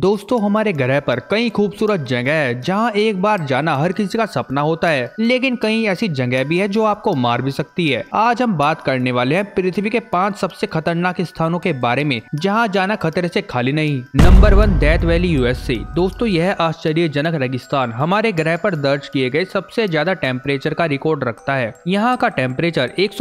दोस्तों हमारे ग्रह पर कई खूबसूरत जगह है जहाँ एक बार जाना हर किसी का सपना होता है लेकिन कई ऐसी जगह भी है जो आपको मार भी सकती है आज हम बात करने वाले हैं पृथ्वी के पांच सबसे खतरनाक स्थानों के बारे में जहाँ जाना खतरे से खाली नहीं number one Death Valley USA दोस्तों यह आश्चर्यजनक रेगिस्तान हमारे ग्रह पर दर्ज किए गए सबसे ज्यादा टेम्परेचर का रिकॉर्ड रखता है यहाँ का टेम्परेचर एक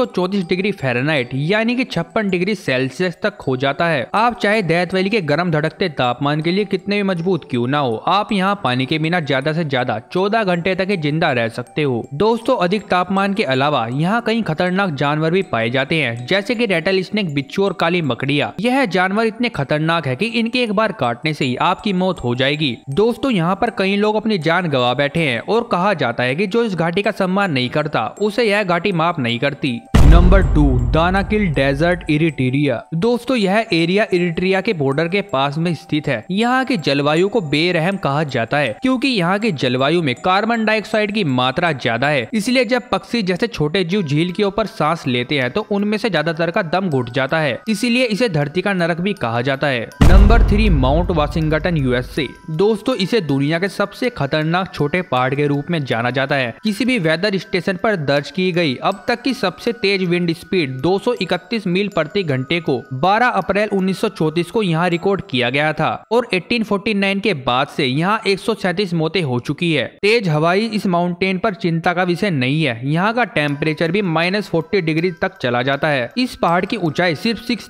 डिग्री फेरेनाइट यानी की छप्पन डिग्री सेल्सियस तक हो जाता है आप चाहे डेथ वैली के गर्म धड़कते तापमान के लिए लिए कितने भी मजबूत क्यों ना हो आप यहाँ पानी के बिना ज्यादा से ज्यादा 14 घंटे तक जिंदा रह सकते हो दोस्तों अधिक तापमान के अलावा यहाँ कई खतरनाक जानवर भी पाए जाते हैं जैसे की रेटल स्नेक बिच्छू और काली मकड़िया यह जानवर इतने खतरनाक है की इनके एक बार काटने ऐसी ही आपकी मौत हो जाएगी दोस्तों यहाँ पर कई लोग अपनी जान गवा बैठे है और कहा जाता है की जो इस घाटी का सम्मान नहीं करता उसे यह घाटी माफ नहीं करती number two Danakil desert Eritrea दोस्तों यह एरिया इरिट्रिया के बॉर्डर के पास में स्थित है यहाँ के जलवायु को बेरहम कहा जाता है क्योंकि यहाँ के जलवायु में कार्बन डाइऑक्साइड की मात्रा ज्यादा है इसलिए जब पक्षी जैसे छोटे जीव झील के ऊपर सांस लेते हैं तो उनमें से ज्यादातर का दम घुट जाता है इसीलिए इसे धरती का नरक भी कहा जाता है number three Mount Washington USA दोस्तों इसे दुनिया के सबसे खतरनाक छोटे पहाड़ के रूप में जाना जाता है किसी भी वेदर स्टेशन पर दर्ज की गई अब तक की सबसे तेज एवरेज विंड स्पीड 231 मील प्रति घंटे को 12 अप्रैल 1934 को यहाँ रिकॉर्ड किया गया था और 1849 के बाद से यहाँ एक मौतें हो चुकी है तेज हवाई इस माउंटेन पर चिंता का विषय नहीं है यहाँ का टेम्परेचर भी माइनस फोर्टी डिग्री तक चला जाता है इस पहाड़ की ऊंचाई सिर्फ सिक्स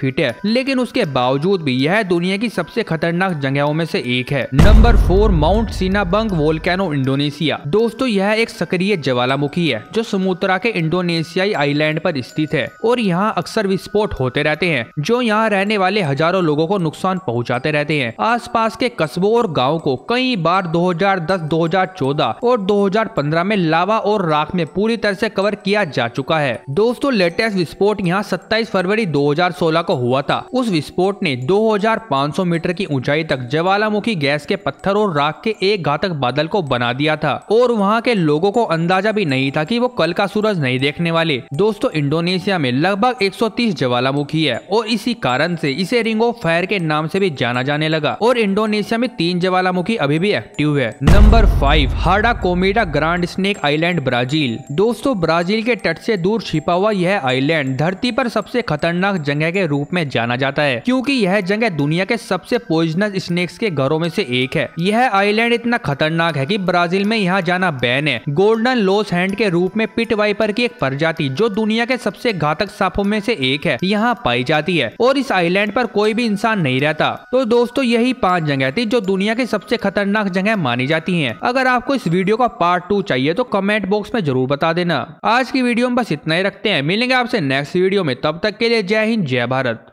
फीट है लेकिन उसके बावजूद भी यह दुनिया की सबसे खतरनाक जगहों में ऐसी एक है number four Mount Sinabung volcano Indonesia दोस्तों यह एक सक्रिय ज्वालामुखी है जो समुद्रा के इंडोनेशियाई आईलैंड पर स्थित है और यहाँ अक्सर विस्फोट होते रहते हैं जो यहाँ रहने वाले हजारों लोगों को नुकसान पहुँचाते रहते हैं आसपास के कस्बों और गाँव को कई बार 2010, 2014 और 2015 में लावा और राख में पूरी तरह से कवर किया जा चुका है दोस्तों लेटेस्ट विस्फोट यहाँ सत्ताईस फरवरी दो को हुआ था उस विस्फोट ने दो मीटर की ऊंचाई तक ज्वालामुखी गैस के पत्थर और राख के एक घातक बादल को बना दिया था और वहाँ के लोगों को अंदाजा भी नहीं था कि वो कल का सूरज नहीं देखने वाले दोस्तों इंडोनेशिया में लगभग 130 ज्वालामुखी है और इसी कारण से इसे रिंग ऑफ फायर के नाम से भी जाना जाने लगा और इंडोनेशिया में तीन ज्वालामुखी अभी भी एक्टिव है नंबर फाइव हार्डा कोमेडा ग्रांड स्नेक आईलैंड ब्राजील दोस्तों ब्राजील के तट ऐसी दूर छिपा हुआ यह आईलैंड धरती आरोप सबसे खतरनाक जगह के रूप में जाना जाता है क्यूँकी यह जगह दुनिया के सबसे पॉइजनस स्नेक्स के घरों में ऐसी एक है यह आईलैंड इतना खतरनाक है की ब्राजील में यहाँ जाना बैन है गोल्डन लोस हैंड के रूप में पिट वाइपर की एक प्रजाति जो दुनिया के सबसे घातक सांपों में से एक है यहाँ पाई जाती है और इस आइलैंड पर कोई भी इंसान नहीं रहता तो दोस्तों यही पांच जगह थी जो दुनिया की सबसे खतरनाक जगह मानी जाती है अगर आपको इस वीडियो का पार्ट टू चाहिए तो कमेंट बॉक्स में जरूर बता देना आज की वीडियो में बस इतना ही रखते हैं मिलेंगे आपसे नेक्स्ट वीडियो में तब तक के लिए जय हिंद जय भारत